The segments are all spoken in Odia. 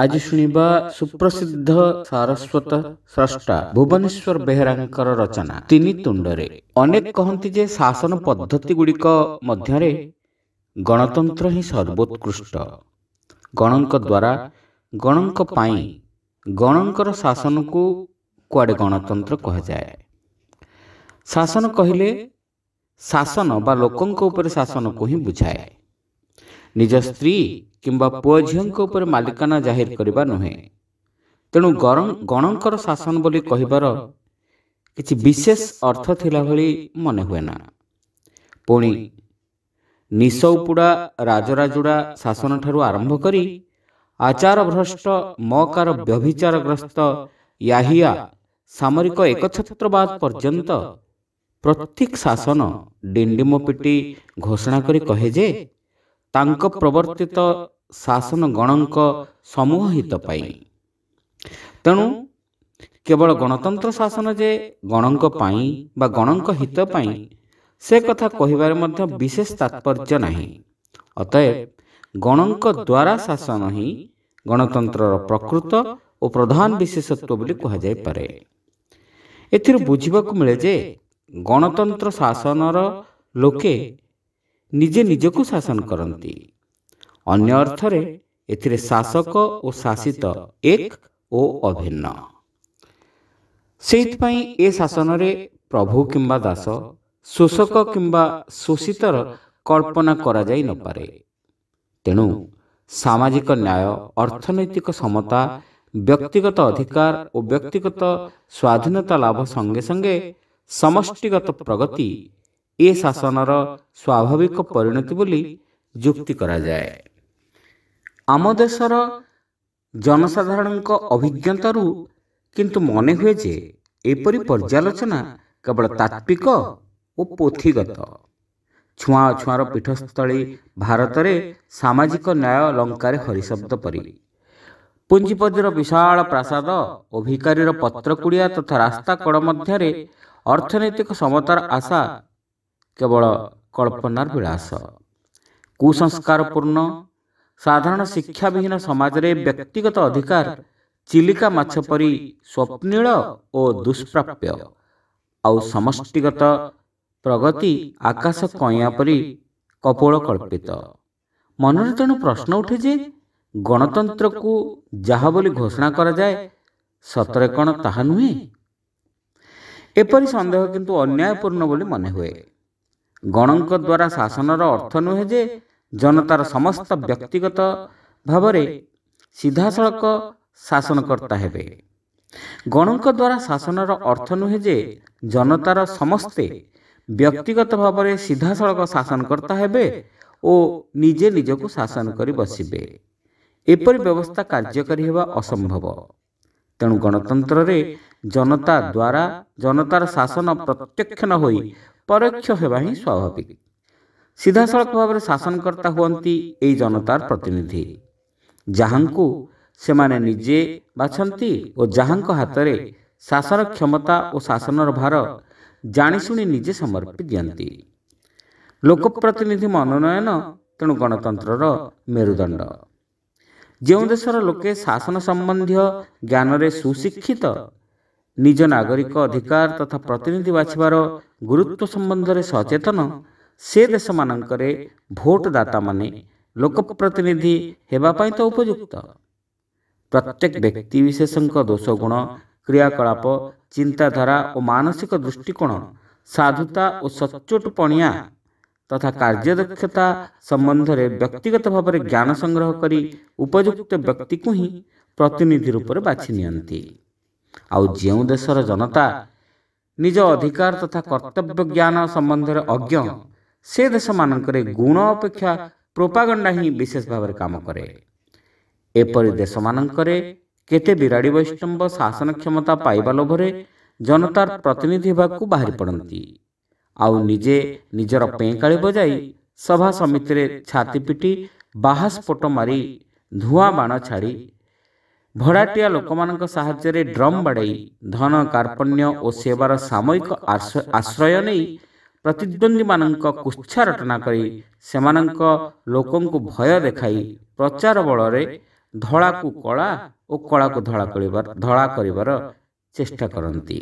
ଆଜି ଶୁଣିବା ସୁପ୍ରସିଦ୍ଧ ସାରସ୍ୱତ ସ୍ରଷ୍ଟା ଭୁବନେଶ୍ୱର ବେହେରାଙ୍କର ରଚନା ତିନି ତୁଣ୍ଡରେ ଅନେକ କହନ୍ତି ଯେ ଶାସନ ପଦ୍ଧତି ଗୁଡ଼ିକ ମଧ୍ୟରେ ଗଣତନ୍ତ୍ର ହିଁ ସର୍ବୋତ୍କୃଷ୍ଟ ଗଣଙ୍କ ଦ୍ୱାରା ଗଣଙ୍କ ପାଇଁ ଗଣଙ୍କର ଶାସନକୁ କୁଆଡ଼େ ଗଣତନ୍ତ୍ର କୁହାଯାଏ ଶାସନ କହିଲେ ଶାସନ ବା ଲୋକଙ୍କ ଉପରେ ଶାସନକୁ ହିଁ ବୁଝାଏ ନିଜ ସ୍ତ୍ରୀ କିମ୍ବା ପୁଅ ଝିଅଙ୍କ ଉପରେ ମାଲିକାନା ଜାହିର କରିବା ନୁହେଁ ତେଣୁ ଗଣଙ୍କର ଶାସନ ବୋଲି କହିବାର କିଛି ବିଶେଷ ଅର୍ଥ ଥିଲା ଭଳି ମନେ ହୁଏ ନା ପୁଣି ନିଶଉପୁଡ଼ା ରାଜରାଜୁଡ଼ା ଶାସନଠାରୁ ଆରମ୍ଭ କରି ଆଚାରଭ୍ରଷ୍ଟ ମକାର ବ୍ୟଭିଚାରଗ୍ରସ୍ତ ୟାହିଆ ସାମରିକ ଏକଛତ୍ରବାଦ ପର୍ଯ୍ୟନ୍ତ ପ୍ରତ୍ୟେକ ଶାସନ ଡିଣ୍ଡିମ ପିଟି ଘୋଷଣା କରି କହେ ଯେ ତାଙ୍କ ପ୍ରବର୍ତ୍ତିତ ଶାସନ ଗଣଙ୍କ ସମୂହ ହିତ ପାଇଁ ତେଣୁ କେବଳ ଗଣତନ୍ତ୍ର ଶାସନ ଯେ ଗଣଙ୍କ ପାଇଁ ବା ଗଣଙ୍କ ହିତ ପାଇଁ ସେ କଥା କହିବାରେ ମଧ୍ୟ ବିଶେଷ ତାତ୍ପର୍ଯ୍ୟ ନାହିଁ ଅତଏବ ଗଣଙ୍କ ଦ୍ୱାରା ଶାସନ ହିଁ ଗଣତନ୍ତ୍ରର ପ୍ରକୃତ ଓ ପ୍ରଧାନ ବିଶେଷତ୍ଵ ବୋଲି କୁହାଯାଇପାରେ ଏଥିରୁ ବୁଝିବାକୁ ମିଳେ ଯେ ଗଣତନ୍ତ୍ର ଶାସନର ଲୋକେ ନିଜେ ନିଜକୁ ଶାସନ କରନ୍ତି ଅନ୍ୟ ଅର୍ଥରେ ଏଥିରେ ଶାସକ ଓ ଶାସିତ ଏକ ଓ ଅଭିନ୍ନ ସେଇଥିପାଇଁ ଏ ଶାସନରେ ପ୍ରଭୁ କିମ୍ବା ଦାସ ଶୋଷକ କିମ୍ବା ଶୋଷିତର କଳ୍ପନା କରାଯାଇ ନପାରେ ତେଣୁ ସାମାଜିକ ନ୍ୟାୟ ଅର୍ଥନୈତିକ ସମତା ବ୍ୟକ୍ତିଗତ ଅଧିକାର ଓ ବ୍ୟକ୍ତିଗତ ସ୍ୱାଧୀନତା ଲାଭ ସଙ୍ଗେ ସଙ୍ଗେ ସମଷ୍ଟିଗତ ପ୍ରଗତି ଏ ଶାସନର ସ୍ୱାଭାବିକ ପରିଣତି ବୋଲି ଯୁକ୍ତି କରାଯାଏ ଆମ ଦେଶର ଜନସାଧାରଣଙ୍କ ଅଭିଜ୍ଞତାରୁ କିନ୍ତୁ ମନେ ହୁଏ ଯେ ଏପରି ପର୍ଯ୍ୟାଲୋଚନା କେବଳ ତାତ୍ଵିକ ଓ ପୋଥିଗତ ଛୁଆଁ ଅଛୁଆଁର ପୀଠସ୍ଥଳୀ ଭାରତରେ ସାମାଜିକ ନ୍ୟାୟ ଲଙ୍କାରେ ହରିଶବ୍ଦ ପରି ପୁଞ୍ଜିପଦୀର ବିଶାଳ ପ୍ରାସାଦ ଓ ଭିକାରୀର ପତ୍ରକୁଡ଼ିଆ ତଥା ରାସ୍ତା କଡ଼ ମଧ୍ୟରେ ଅର୍ଥନୈତିକ ସମତାର ଆଶା କେବଳ କଳ୍ପନାର ବିଳାଶ କୁସଂସ୍କାରପୂର୍ଣ୍ଣ ସାଧାରଣ ଶିକ୍ଷାବିହୀନ ସମାଜରେ ବ୍ୟକ୍ତିଗତ ଅଧିକାର ଚିଲିକା ମାଛ ପରି ସ୍ୱପ୍ନୀଳ ଓ ଦୁଷ୍ପ୍ରାପ୍ୟ ଆଉ ସମଷ୍ଟିଗତ ପ୍ରଗତି ଆକାଶ କଇଁଆ ପରି କପୋଳ କଳ୍ପିତ ମନରେ ତେଣୁ ପ୍ରଶ୍ନ ଉଠେ ଯେ ଗଣତନ୍ତ୍ରକୁ ଯାହା ବୋଲି ଘୋଷଣା କରାଯାଏ ସତରେ କ'ଣ ତାହା ନୁହେଁ ଏପରି ସନ୍ଦେହ କିନ୍ତୁ ଅନ୍ୟାୟପୂର୍ଣ୍ଣ ବୋଲି ମନେ ହୁଏ ଗଣଙ୍କ ଦ୍ୱାରା ଶାସନର ଅର୍ଥ ନୁହେଁ ଯେ ଜନତାର ସମସ୍ତ ବ୍ୟକ୍ତିଗତ ଭାବରେ ସିଧାସଳଖ ଶାସନକର୍ତ୍ତା ହେବେ ଗଣଙ୍କ ଦ୍ୱାରା ଶାସନର ଅର୍ଥ ନୁହେଁ ଯେ ଜନତାର ସମସ୍ତେ ବ୍ୟକ୍ତିଗତ ଭାବରେ ସିଧାସଳଖ ଶାସନକର୍ତ୍ତା ହେବେ ଓ ନିଜେ ନିଜକୁ ଶାସନ କରି ବସିବେ ଏପରି ବ୍ୟବସ୍ଥା କାର୍ଯ୍ୟକାରୀ ହେବା ଅସମ୍ଭବ ତେଣୁ ଗଣତନ୍ତ୍ରରେ ଜନତା ଦ୍ୱାରା ଜନତାର ଶାସନ ପ୍ରତ୍ୟକ୍ଷ ନ ହୋଇ ପରୋକ୍ଷ ହେବା ହିଁ ସ୍ୱାଭାବିକ ସିଧାସଳଖ ଭାବରେ ଶାସନକର୍ତ୍ତା ହୁଅନ୍ତି ଏହି ଜନତାର ପ୍ରତିନିଧି ଯାହାଙ୍କୁ ସେମାନେ ନିଜେ ବାଛନ୍ତି ଓ ଯାହାଙ୍କ ହାତରେ ଶାସନ କ୍ଷମତା ଓ ଶାସନର ଭାର ଜାଣିଶୁଣି ନିଜେ ସମର୍ପି ଦିଅନ୍ତି ଲୋକପ୍ରତିନିଧି ମନୋନୟନ ତେଣୁ ଗଣତନ୍ତ୍ରର ମେରୁଦଣ୍ଡ ଯେଉଁ ଦେଶର ଲୋକେ ଶାସନ ସମ୍ବନ୍ଧୀୟ ଜ୍ଞାନରେ ସୁଶିକ୍ଷିତ ନିଜ ନାଗରିକ ଅଧିକାର ତଥା ପ୍ରତିନିଧି ବାଛିବାର ଗୁରୁତ୍ୱ ସମ୍ବନ୍ଧରେ ସଚେତନ ସେ ଦେଶମାନଙ୍କରେ ଭୋଟଦାତାମାନେ ଲୋକପ୍ରତିନିଧି ହେବା ପାଇଁ ତ ଉପଯୁକ୍ତ ପ୍ରତ୍ୟେକ ବ୍ୟକ୍ତିବିଶେଷଙ୍କ ଦୋଷଗୁଣ କ୍ରିୟାକଳାପ ଚିନ୍ତାଧାରା ଓ ମାନସିକ ଦୃଷ୍ଟିକୋଣ ସାଧୁତା ଓ ସଚ୍ଚୋଟପଣିଆ ତଥା କାର୍ଯ୍ୟଦକ୍ଷତା ସମ୍ବନ୍ଧରେ ବ୍ୟକ୍ତିଗତ ଭାବରେ ଜ୍ଞାନ ସଂଗ୍ରହ କରି ଉପଯୁକ୍ତ ବ୍ୟକ୍ତିକୁ ହିଁ ପ୍ରତିନିଧି ରୂପରେ ବାଛି ନିଅନ୍ତି ଆଉ ଯେଉଁ ଦେଶର ଜନତା ନିଜ ଅଧିକାର ତଥା କର୍ତ୍ତବ୍ୟ ଜ୍ଞାନ ସମ୍ବନ୍ଧରେ ଅଜ୍ଞ ସେ ଦେଶମାନଙ୍କରେ ଗୁଣ ଅପେକ୍ଷା ପ୍ରୋପାଗଣ୍ଡା ହିଁ ବିଶେଷ ଭାବରେ କାମ କରେ ଏପରି ଦେଶମାନଙ୍କରେ କେତେ ବିରାଡ଼ି ବୈଷ୍ଣବ ଶାସନ କ୍ଷମତା ପାଇବା ଲୋଭରେ ଜନତାର ପ୍ରତିନିଧି ହେବାକୁ ବାହାରି ପଡ଼ନ୍ତି ଆଉ ନିଜେ ନିଜର ପେଁକାଳି ବଜାଇ ସଭା ସମିତିରେ ଛାତି ପିଟି ବାହାସ୍ଫୋଟ ମାରି ଧୂଆଁ ବାଣ ଛାଡ଼ି ଭଡ଼ାଟିଆ ଲୋକମାନଙ୍କ ସାହାଯ୍ୟରେ ଡ୍ରମ୍ ବାଡ଼େଇ ଧନ କାର୍ପଣ୍ୟ ଓ ସେବାର ସାମୟିକ ଆଶ୍ରୟ ନେଇ ପ୍ରତିଦ୍ୱନ୍ଦ୍ୱୀମାନଙ୍କ କୁଚ୍ଛା ରଟନା କରି ସେମାନଙ୍କ ଲୋକଙ୍କୁ ଭୟ ଦେଖାଇ ପ୍ରଚାର ବଳରେ ଧଳାକୁ କଳା ଓ କଳାକୁ ଧଳା କରିବାର ଧଳା କରିବାର ଚେଷ୍ଟା କରନ୍ତି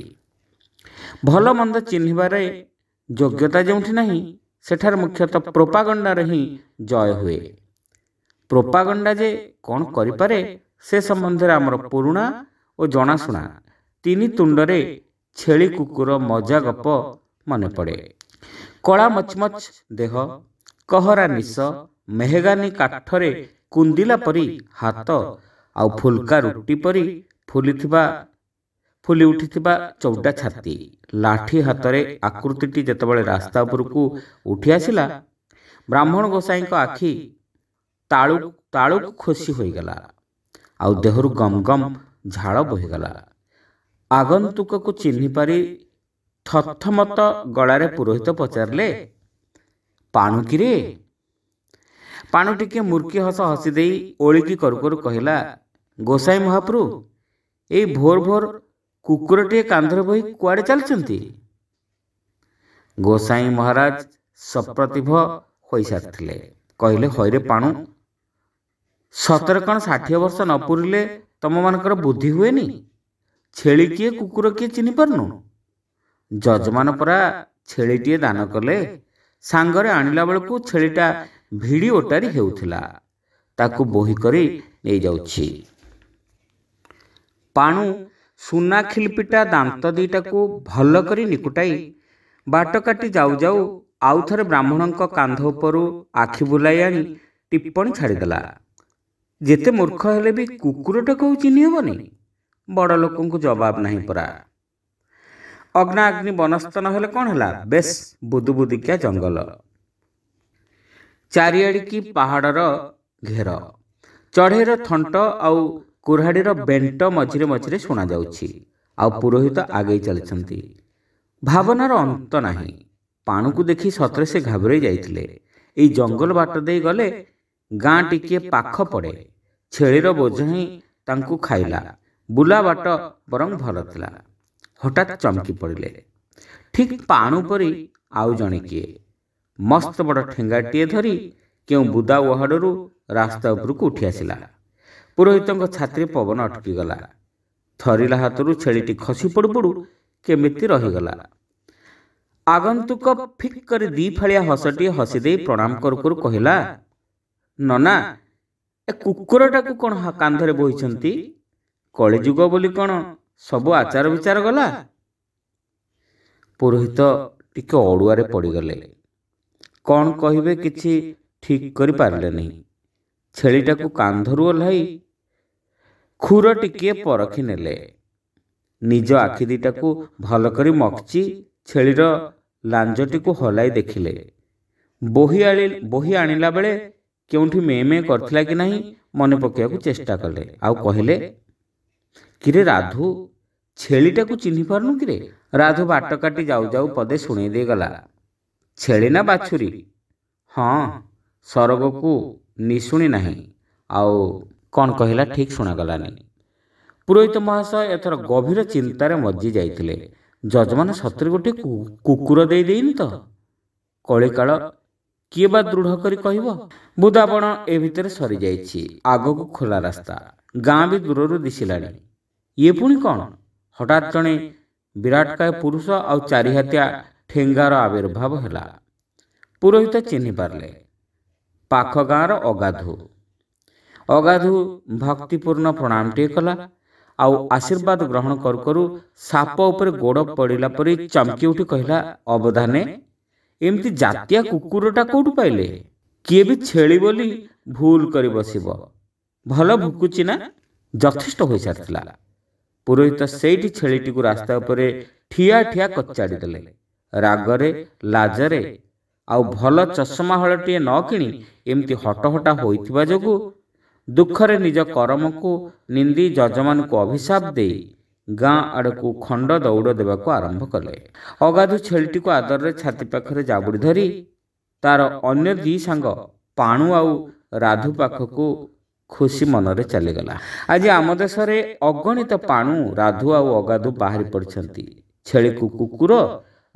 ଭଲ ମନ୍ଦ ଚିହ୍ନିବାରେ ଯୋଗ୍ୟତା ଯେଉଁଠି ନାହିଁ ସେଠାରେ ମୁଖ୍ୟତଃ ପ୍ରୋପାଗଣ୍ଡାରେ ହିଁ ଜୟ ହୁଏ ପ୍ରୋପାଗଣ୍ଡା ଯେ କ'ଣ କରିପାରେ ସେ ସମ୍ବନ୍ଧରେ ଆମର ପୁରୁଣା ଓ ଜଣାଶୁଣା ତିନି ତୁଣ୍ଡରେ ଛେଳି କୁକୁର ମଜା ଗପ ମନେ ପଡ଼େ କଳା ମଚମଚ ଦେହ କହରା ନିଶ ମେହଗାନୀ କାଠରେ କୁନ୍ଦିଲା ପରି ହାତ ଆଉ ଫୁଲକା ରୁଟି ପରି ଫୁଲିଥିବା ଫୁଲି ଉଠିଥିବା ଚଉଟା ଛାତି ଲାଠି ହାତରେ ଆକୃତିଟି ଯେତେବେଳେ ରାସ୍ତା ଉପରକୁ ଉଠି ଆସିଲା ବ୍ରାହ୍ମଣ ଗୋସାଇଁଙ୍କ ଆଖି ତାଳୁ ତାଳୁକୁ ଖୁସି ହୋଇଗଲା ଆଉ ଦେହରୁ ଗମ୍ ଗମ୍ ଝାଳ ବୋହିଗଲା ଆଗନ୍ତୁକକୁ ଚିହ୍ନିପାରି ଥଥମତ ଗଳାରେ ପୁରୋହିତ ପଚାରିଲେ ପାଣୁକିରେ ପାଣୁ ଟିକିଏ ମୁର୍କି ହସ ହସି ଦେଇ ଓଳିକି କରୁ କରୁ କହିଲା ଗୋସାଇ ମହାପ୍ରଭୁ ଏଇ ଭୋର ଭୋର କୁକୁରଟିଏ କାନ୍ଧରେ ବୋହି କୁଆଡ଼େ ଚାଲିଛନ୍ତି ଗୋସାଇଁ ମହାରାଜ ସପ୍ରତିଭ ହୋଇସାରିଥିଲେ କହିଲେ ହଇରେ ପାଣୁ ସତର କ'ଣ ଷାଠିଏ ବର୍ଷ ନ ପୁରିଲେ ତୁମମାନଙ୍କର ବୁଦ୍ଧି ହୁଏନି ଛେଳି କିଏ କୁକୁର କିଏ ଚିହ୍ନି ଚିହ୍ନିପାରୁନୁ ଯଜମାନ ପରା ଛେଳିଟିଏ ଦାନ କଲେ ସାଙ୍ଗରେ ଆଣିଲା ବେଳକୁ ଛେଳିଟା ଭିଡ଼ି ଓଟାରି ହେଉଥିଲା ତାକୁ ବୋହି କରି ନେଇଯାଉଛି ପାଣୁ ସୁନା ଖିଲ୍ପିଟା ଦାନ୍ତ ଦୁଇଟାକୁ ଭଲ କରି ନିକୁଟାଇ ବାଟ କାଟି ଯାଉ ଯାଉ ଆଉଥରେ ବ୍ରାହ୍ମଣଙ୍କ କାନ୍ଧ ଉପରୁ ଆଖି ବୁଲାଇ ଆଣି ଟିପ୍ପଣୀ ଛାଡ଼ିଦେଲା ଯେତେ ମୂର୍ଖ ହେଲେ ବି କୁକୁରଟା କୁକୁରଟାକୁ ଚିହ୍ନି ହେବନି ବଡ଼ ଲୋକଙ୍କୁ ଜବାବ ନାହିଁ ପରା ଅଗ୍ନାଗ୍ନି ବନସ୍ତନ ହେଲେ କ'ଣ ହେଲା ବେଶ୍ ବୁଦୁବୁଦିକିଆ ଜଙ୍ଗଲ ଚାରିଆଡ଼ିକି ପାହାଡ଼ର ଘେର ଚଢ଼େଇର ଥଣ୍ଟ ଆଉ କୁରାଡ଼ିର ବେଣ୍ଟ ମଝିରେ ମଝିରେ ଶୁଣାଯାଉଛି ଆଉ ପୁରୋହିତ ଆଗେଇ ଚାଲିଛନ୍ତି ଭାବନାର ଅନ୍ତ ନାହିଁ ପାଣକୁ ଦେଖି ସତରେ ସେ ଘାବରେଇ ଯାଇଥିଲେ ଏଇ ଜଙ୍ଗଲ ବାଟ ଦେଇ ଗଲେ ଗାଁ ଟିକିଏ ପାଖ ପଡ଼େ ଛେଳିର ବୋଝ ହିଁ ତାଙ୍କୁ ଖାଇଲା ବୁଲା ବାଟ ବରଂ ଭଲ ଥିଲା ହଠାତ୍ ଚମକି ପଡ଼ିଲେ ଠିକ୍ ପାଣୁ ପରି ଆଉ ଜଣେ କିଏ ମସ୍ତ ବଡ଼ ଠେଙ୍ଗାଟିଏ ଧରି କେଉଁ ବୁଦା ଓହାଡ଼ରୁ ରାସ୍ତା ଉପରକୁ ଉଠି ଆସିଲା ପୁରୋହିତଙ୍କ ଛାତିରେ ପବନ ଅଟକିଗଲା ଥରିଲା ହାତରୁ ଛେଳିଟି ଖସି ପଡ଼ୁ ପଡ଼ୁ କେମିତି ରହିଗଲା ଆଗନ୍ତୁକ ଫିକ୍ କରି ଦୁଇ ଫାଳିଆ ହସଟିଏ ହସି ଦେଇ ପ୍ରଣାମ କରୁ କରୁ କହିଲା ନନା ଏ କୁକୁରଟାକୁ କ'ଣ କାନ୍ଧରେ ବୋହିଛନ୍ତି କଳିଯୁଗ ବୋଲି କ'ଣ ସବୁ ଆଚାର ବିଚାର ଗଲା ପୁରୋହିତ ଟିକେ ଅଡ଼ୁଆରେ ପଡ଼ିଗଲେ କ'ଣ କହିବେ କିଛି ଠିକ କରିପାରିଲେ ନାହିଁ ଛେଳିଟାକୁ କାନ୍ଧରୁ ଓହ୍ଲାଇ ଖୁର ଟିକିଏ ପରଖି ନେଲେ ନିଜ ଆଖି ଦୁଇଟାକୁ ଭଲ କରି ମକ୍ଚି ଛେଳିର ଲାଞ୍ଜଟିକୁ ହଲାଇ ଦେଖିଲେ ବୋହି ଆଣି ବୋହି ଆଣିଲା ବେଳେ କେଉଁଠି ମେ ମେ କରିଥିଲା କି ନାହିଁ ମନେ ପକାଇବାକୁ ଚେଷ୍ଟା କଲେ ଆଉ କହିଲେ କିରେ ରାଧୁ ଛେଳିଟାକୁ ଚିହ୍ନି ପାରୁନୁ କିରେ ରାଧୁ ବାଟ କାଟି ଯାଉ ଯାଉ ପଦେ ଶୁଣେଇ ଦେଇଗଲା ଛେଳି ନା ବାଛୁରୀ ହଁ ସରଗକୁ ନିଶୁଣି ନାହିଁ ଆଉ କ'ଣ କହିଲା ଠିକ୍ ଶୁଣାଗଲାନି ପୁରୋହିତ ମହାଶୟ ଏଥର ଗଭୀର ଚିନ୍ତାରେ ମଜି ଯାଇଥିଲେ ଯଜମାନ ସତରେ ଗୋଟିଏ କୁକୁର ଦେଇଦେଇନି ତ କଳିକାଳ କିଏ ବା ଦୃଢ଼ କରି କହିବ ବୁଦାବଣ ଏ ଭିତରେ ସରିଯାଇଛି ଆଗକୁ ଖୋଲା ରାସ୍ତା ଗାଁ ବି ଦୂରରୁ ଦିଶିଲାଣି ଇଏ ପୁଣି କ'ଣ ହଠାତ୍ ଜଣେ ବିରାଟକାୟ ପୁରୁଷ ଆଉ ଚାରିହାତିଆ ଠେଙ୍ଗାର ଆବିର୍ଭାବ ହେଲା ପୁରୋହିତ ଚିହ୍ନିପାରିଲେ ପାଖ ଗାଁର ଅଗାଧୁ ଅଗାଧୁ ଭକ୍ତିପୂର୍ଣ୍ଣ ପ୍ରଣାମଟିଏ କଲା ଆଉ ଆଶୀର୍ବାଦ ଗ୍ରହଣ କରୁ କରୁ ସାପ ଉପରେ ଗୋଡ଼ ପଡ଼ିଲା ପରି ଚମକି ଉଠି କହିଲା ଅବଧାନେ ଏମିତି ଜାତିଆ କୁକୁରଟା କେଉଁଠୁ ପାଇଲେ କିଏ ବି ଛେଳି ବୋଲି ଭୁଲ କରି ବସିବ ଭଲ ଭୁକୁଛି ନା ଯଥେଷ୍ଟ ହୋଇସାରିଥିଲା ପୁରୋହିତ ସେଇଠି ଛେଳିଟିକୁ ରାସ୍ତା ଉପରେ ଠିଆ ଠିଆ କଚାଡ଼ି ଦେଲେ ରାଗରେ ଲାଜରେ ଆଉ ଭଲ ଚଷମା ହଳଟିଏ ନ କିଣି ଏମିତି ହଟହଟା ହୋଇଥିବା ଯୋଗୁଁ ଦୁଃଖରେ ନିଜ କରମକୁ ନିନ୍ଦି ଯଜମାନଙ୍କୁ ଅଭିଶାପ ଦେଇ ଗାଁ ଆଡ଼କୁ ଖଣ୍ଡ ଦୌଡ଼ ଦେବାକୁ ଆରମ୍ଭ କଲେ ଅଗାଧୁ ଛେଳିଟିକୁ ଆଦରରେ ଛାତି ପାଖରେ ଜାବୁଡ଼ି ଧରି ତାର ଅନ୍ୟ ଦୁଇ ସାଙ୍ଗ ପାଣୁ ଆଉ ରାଧୁ ପାଖକୁ ଖୁସି ମନରେ ଚାଲିଗଲା ଆଜି ଆମ ଦେଶରେ ଅଗଣିତ ପାଣୁ ରାଧୁ ଆଉ ଅଗାଧୁ ବାହାରି ପଡ଼ିଛନ୍ତି ଛେଳିକୁ କୁକୁର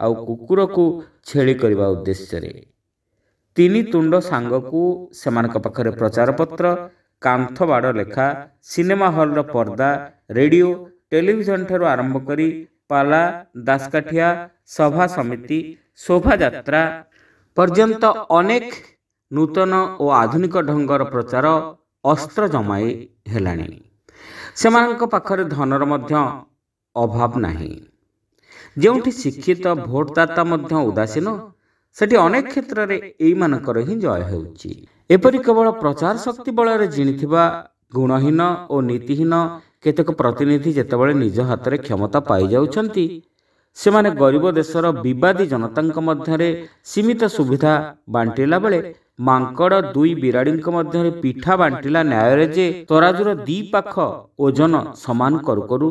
ଆଉ କୁକୁରକୁ ଛେଳି କରିବା ଉଦ୍ଦେଶ୍ୟରେ ତିନି ତୁଣ୍ଡ ସାଙ୍ଗକୁ ସେମାନଙ୍କ ପାଖରେ ପ୍ରଚାରପତ୍ର କାନ୍ଥବାଡ଼ ଲେଖା ସିନେମା ହଲ୍ର ପର୍ଦ୍ଦା ରେଡ଼ିଓ ଟେଲିଭିଜନ ଠାରୁ ଆରମ୍ଭ କରି ପାଲା ଦାସକାଠିଆ ସଭା ସମିତି ଶୋଭାଯାତ୍ରା ପର୍ଯ୍ୟନ୍ତ ଅନେକ ନୂତନ ଓ ଆଧୁନିକ ଢଙ୍ଗର ପ୍ରଚାର ଅସ୍ତ୍ର ଜମାଇ ହେଲାଣି ସେମାନଙ୍କ ପାଖରେ ଧନର ମଧ୍ୟ ଅଭାବ ନାହିଁ ଯେଉଁଠି ଶିକ୍ଷିତ ଭୋଟଦାତା ମଧ୍ୟ ଉଦାସୀନ ସେଠି ଅନେକ କ୍ଷେତ୍ରରେ ଏଇମାନଙ୍କର ହିଁ ଜୟ ହେଉଛି ଏପରି କେବଳ ପ୍ରଚାର ଶକ୍ତି ବଳରେ ଜିଣିଥିବା ଗୁଣହୀନ ଓ ନୀତିହୀନ କେତେକ ପ୍ରତିନିଧି ଯେତେବେଳେ ନିଜ ହାତରେ କ୍ଷମତା ପାଇଯାଉଛନ୍ତି ସେମାନେ ଗରିବ ଦେଶର ବିବାଦୀ ଜନତାଙ୍କ ମଧ୍ୟରେ ସୀମିତ ସୁବିଧା ବାଣ୍ଟିଲା ବେଳେ ମାଙ୍କଡ଼ ଦୁଇ ବିରାଡ଼ିଙ୍କ ମଧ୍ୟରେ ପିଠା ବାଣ୍ଟିଲା ନ୍ୟାୟରେ ଯେ ତରାଜୁର ଦୁଇ ପାଖ ଓଜନ ସମାନ କରୁ କରୁ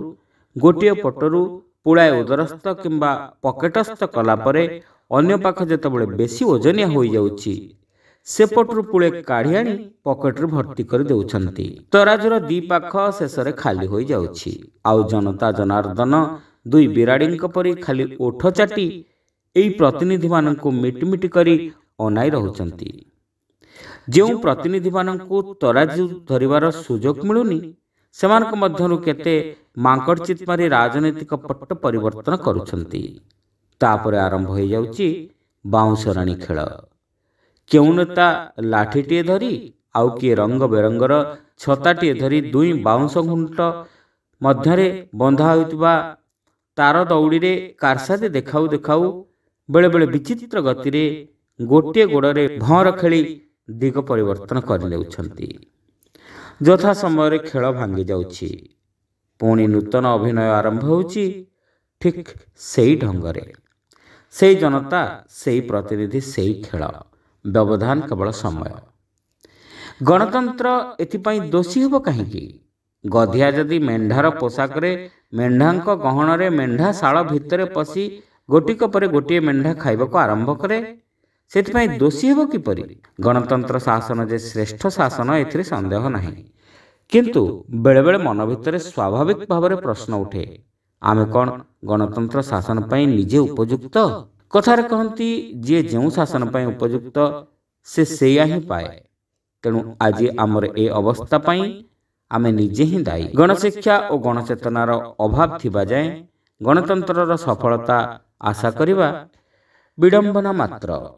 ଗୋଟିଏ ପଟରୁ ପୁଳାଏ ଉଦରସ୍ଥ କିମ୍ବା ପକେଟସ୍ଥ ପରେ ଅନ୍ୟ ପାଖ ଯେତେବେଳେ ବେଶୀ ଓଜନିଆ ହୋଇଯାଉଛି ସେପଟରୁ ପୁଳେ କାଢି ଆଣି ପକେଟରେ ଭର୍ତ୍ତି କରିଦେଉଛନ୍ତି ତରାଜୁର ଦୁଇ ପାଖ ଶେଷରେ ଖାଲି ହୋଇଯାଉଛି ଆଉ ଜନତା ଜନାର୍ଦ୍ଦନ ଦୁଇ ବିରାଡ଼ିଙ୍କ ପରି ଖାଲି ଓଠ ଚାଟି ଏହି ପ୍ରତିନିଧିମାନଙ୍କୁ ମିଟିମିଟି କରି ଅନାଇ ରହୁଛନ୍ତି ଯେଉଁ ପ୍ରତିନିଧିମାନଙ୍କୁ ତରାଜୁ ଧରିବାର ସୁଯୋଗ ମିଳୁନି ସେମାନଙ୍କ ମଧ୍ୟରୁ କେତେ ମାଙ୍କଡ଼ଚିତ୍ ମାରି ରାଜନୈତିକ ପଟ ପରିବର୍ତ୍ତନ କରୁଛନ୍ତି ତାପରେ ଆରମ୍ଭ ହୋଇଯାଉଛି ବାଉଁଶରାଣୀ ଖେଳ କେଉଁ ନେତା ଲାଠିଟିଏ ଧରି ଆଉ କିଏ ରଙ୍ଗ ବେରଙ୍ଗର ଛତାଟିଏ ଧରି ଦୁଇ ବାଉଁଶ ଘୁଣ୍ଟ ମଧ୍ୟରେ ବନ୍ଧା ହୋଇଥିବା ତାର ଦୌଡ଼ିରେ କାର୍ସାଦେ ଦେଖାଉ ଦେଖାଉ ବେଳେବେଳେ ବିଚିତ୍ର ଗତିରେ ଗୋଟିଏ ଗୋଡ଼ରେ ଭଅଁର ଖେଳି ଦିଗ ପରିବର୍ତ୍ତନ କରିନେଉଛନ୍ତି ଯଥା ସମୟରେ ଖେଳ ଭାଙ୍ଗି ଯାଉଛି ପୁଣି ନୂତନ ଅଭିନୟ ଆରମ୍ଭ ହେଉଛି ଠିକ୍ ସେଇ ଢଙ୍ଗରେ ସେଇ ଜନତା ସେଇ ପ୍ରତିନିଧି ସେଇ ଖେଳ ବ୍ୟବଧାନ କେବଳ ସମୟ ଗଣତନ୍ତ୍ର ଏଥିପାଇଁ ଦୋଷୀ ହେବ କାହିଁକି ଗଧିଆ ଯଦି ମେଣ୍ଢାର ପୋଷାକରେ ମେଣ୍ଢାଙ୍କ ଗହଣରେ ମେଣ୍ଢା ଶାଳ ଭିତରେ ପଶି ଗୋଟିକ ପରେ ଗୋଟିଏ ମେଣ୍ଢା ଖାଇବାକୁ ଆରମ୍ଭ କରେ ସେଥିପାଇଁ ଦୋଷୀ ହେବ କିପରି ଗଣତନ୍ତ୍ର ଶାସନ ଯେ ଶ୍ରେଷ୍ଠ ଶାସନ ଏଥିରେ ସନ୍ଦେହ ନାହିଁ କିନ୍ତୁ ବେଳେବେଳେ ମନ ଭିତରେ ସ୍ୱାଭାବିକ ଭାବରେ ପ୍ରଶ୍ନ ଉଠେ ଆମେ କ'ଣ ଗଣତନ୍ତ୍ର ଶାସନ ପାଇଁ ନିଜେ ଉପଯୁକ୍ତ କଥାରେ କହନ୍ତି ଯିଏ ଯେଉଁ ଶାସନ ପାଇଁ ଉପଯୁକ୍ତ ସେ ସେଇଆ ହିଁ ପାଏ ତେଣୁ ଆଜି ଆମର ଏ ଅବସ୍ଥା ପାଇଁ ଆମେ ନିଜେ ହିଁ ଦାୟୀ ଗଣଶିକ୍ଷା ଓ ଗଣଚେତନାର ଅଭାବ ଥିବା ଯାଏ ଗଣତନ୍ତ୍ରର ସଫଳତା ଆଶା କରିବା ବିଡ଼ମ୍ବନା ମାତ୍ର